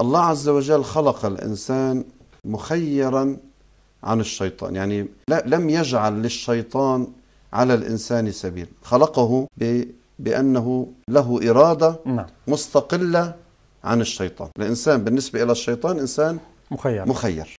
الله عز وجل خلق الإنسان مخيرا عن الشيطان يعني لم يجعل للشيطان على الإنسان سبيل خلقه بأنه له إرادة نعم. مستقلة عن الشيطان الإنسان بالنسبة إلى الشيطان إنسان مخير مخير